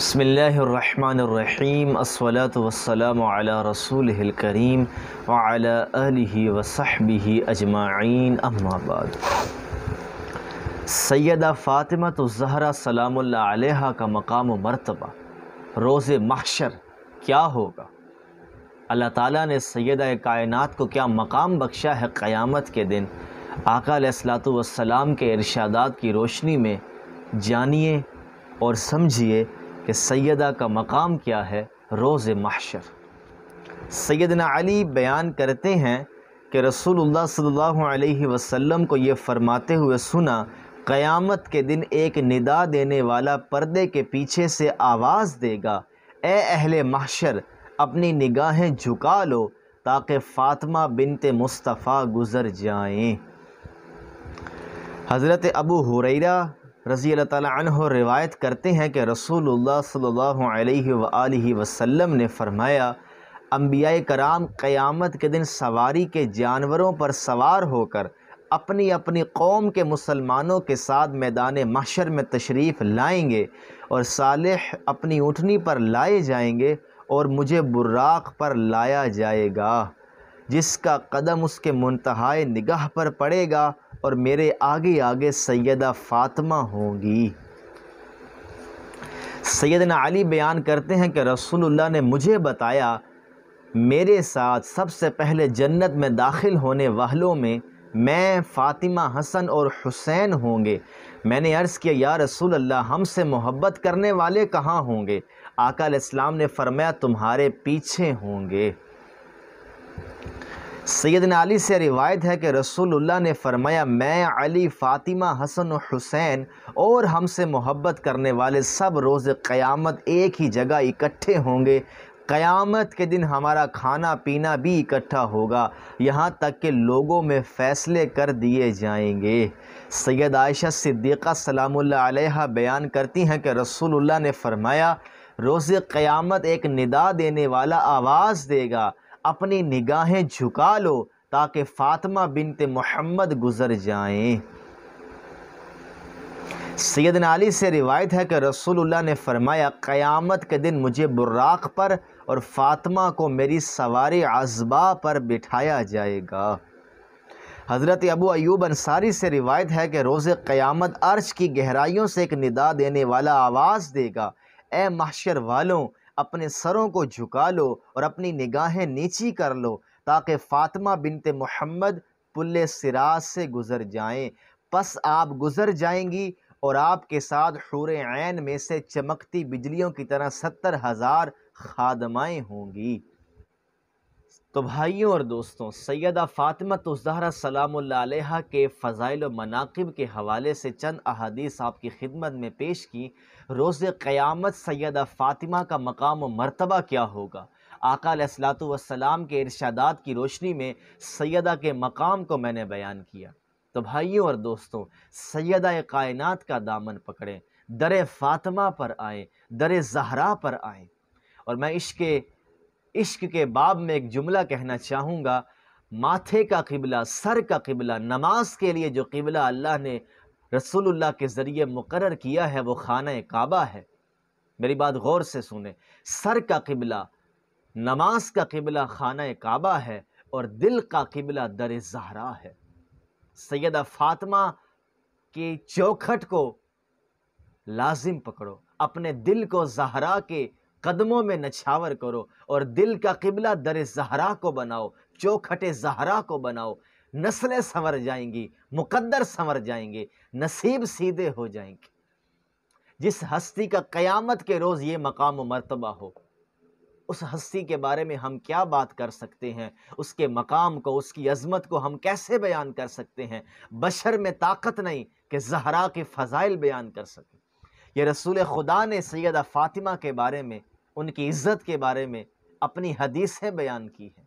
बसमीम असलातम रसूल करीम वाली वसहबी अजमाइन अम्माबाद सैदा फ़ातिमा तो ज़हरा सलाम का मकाम मरतबा रोज़ महशर क्या होगा अल्लाह ताली ने सैद कायनत को क्या मकाम बख्शा है क़्यामत के दिन आका वसलाम के इरशादात की रोशनी में जानिए और समझिए कि सैदा का मकाम क्या है रोज़ महशर सैदना अली बयान करते हैं कि रसूलुल्लाह सल्लल्लाहु अलैहि वसल्लम को ये फ़रमाते हुए सुना क़यामत के दिन एक निदा देने वाला पर्दे के पीछे से आवाज़ देगा ए अहले महशर अपनी निगाहें झुका लो ताकि फ़ातमा बिनते मुस्तफ़ा गुज़र जाएं हज़रत अबू हुरैरा रज़ी अल्लाह ताली रिवायत करते हैं कि रसूलुल्लाह सल्लल्लाहु अलैहि वसल्लम ने फ़रमाया अम्बिया कराम क़यामत के दिन सवारी के जानवरों पर सवार होकर अपनी अपनी कौम के मुसलमानों के साथ मैदान मशर में तशरीफ़ लाएंगे और सालह अपनी ऊँटनी पर लाए जाएंगे और मुझे बुराक पर लाया जाएगा जिसका कदम उसके मनतहा निगाह पर पड़ेगा और मेरे आगे आगे सैदा फ़ातिमा होंगी सैदना अली बयान करते हैं कि रसूलुल्लाह ने मुझे बताया मेरे साथ सबसे पहले जन्नत में दाखिल होने वालों में मैं फ़ातिमा हसन और हुसैन होंगे मैंने अर्ज़ किया या रसूल अल्लाह हमसे मोहब्बत करने वाले कहाँ होंगे आकाल इस्लाम ने फरमाया तुम्हारे पीछे होंगे सैदन अली से रिवायत है कि रसूलुल्लाह ने फरमाया मैं अली फ़ातिमा हसन हुसैन और हमसे मोहब्बत करने वाले सब रोज़ क़यामत एक ही जगह इकट्ठे होंगे क़यामत के दिन हमारा खाना पीना भी इकट्ठा होगा यहाँ तक कि लोगों में फ़ैसले कर दिए जाएंगे सैयद आयशा सिद्दीक़ा सलामुल्लाह बयान करती हैं कि रसूलुल्लाह ने फरमाया रोज़ क़यामत एक निदा देने वाला आवाज़ देगा अपनी निगाहें झुका लो ताकि फ़ातिमा बिनते मोहम्मद गुज़र जाएं सैद नाली से रिवायत है कि रसूलुल्लाह ने फरमाया क़यामत के दिन मुझे बुर्राक पर और फ़ातिमा को मेरी सवारी अजबा पर बिठाया जाएगा हज़रत अबू अयूब अंसारी से रिवायत है कि रोज़ क़यामत अर्श की गहराइयों से एक निदा देने वाला आवाज़ देगा ए माशर वालों अपने सरों को झुका लो और अपनी निगाहें नीची कर लो ताकि फ़ातिमा बिनते मोहम्मद पुल सिराज से गुज़र जाएं बस आप गुज़र जाएंगी और आपके साथ हूर आन में से चमकती बिजलियों की तरह सत्तर हज़ार खादमाएँ होंगी तो भाइयों और दोस्तों सैदा फ़ातिमा तो जहरा सलाम के फ़ज़ाइल मनाकब के हवाले से चंद अहादीस आपकी खिदमत में पेश की रोज़ क़यामत सैदा फ़ातिमा का मकाम व मरतबा क्या होगा आका वसलाम के इर्शादात की रोशनी में सैदा के मकाम को मैंने बयान किया तो भाइयों और दोस्तों सैदा कायनत का दामन पकड़ें दर फ़ातिमा पर आएँ दर जहरा पर आएँ और मैं इश्क़ इश्क के बाब में एक जुमला कहना चाहूँगा माथे का किबला सर का किबला नमाज के लिए जो किबला अल्लाह ने रसूलुल्लाह के ज़रिए मुकर किया है वो खाना काबा है मेरी बात गौर से सुने सर का किबला नमाज का किबला खाना काबा है और दिल का किबला दर जहरा है सैदा फातिमा की चौखट को लाजिम पकड़ो अपने दिल को जहरा के कदमों में नछावर करो और दिल का किबला दर जहरा को बनाओ चौखटे जहरा को बनाओ नस्लें संवर जाएंगी मुकद्दर संवर जाएंगे नसीब सीधे हो जाएंगे जिस हस्ती का क़यामत के रोज़ ये मकाम मरतबा हो उस हस्ती के बारे में हम क्या बात कर सकते हैं उसके मकाम को उसकी अजमत को हम कैसे बयान कर सकते हैं बशर में ताकत नहीं कि जहरा के फ़ज़ाइल बयान कर सकें ये रसूल खुदा ने सैदा फ़ातिमा के बारे में उनकी इज़्ज़त के बारे में अपनी हदीसें बयान की हैं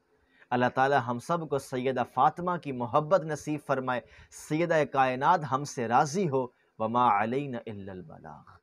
अल्लाह ताला हम सब को सैदा फ़ातिमा की मोहब्बत नसीब फरमाए सैद कायनात हमसे राज़ी हो वमा इल्लल बलाग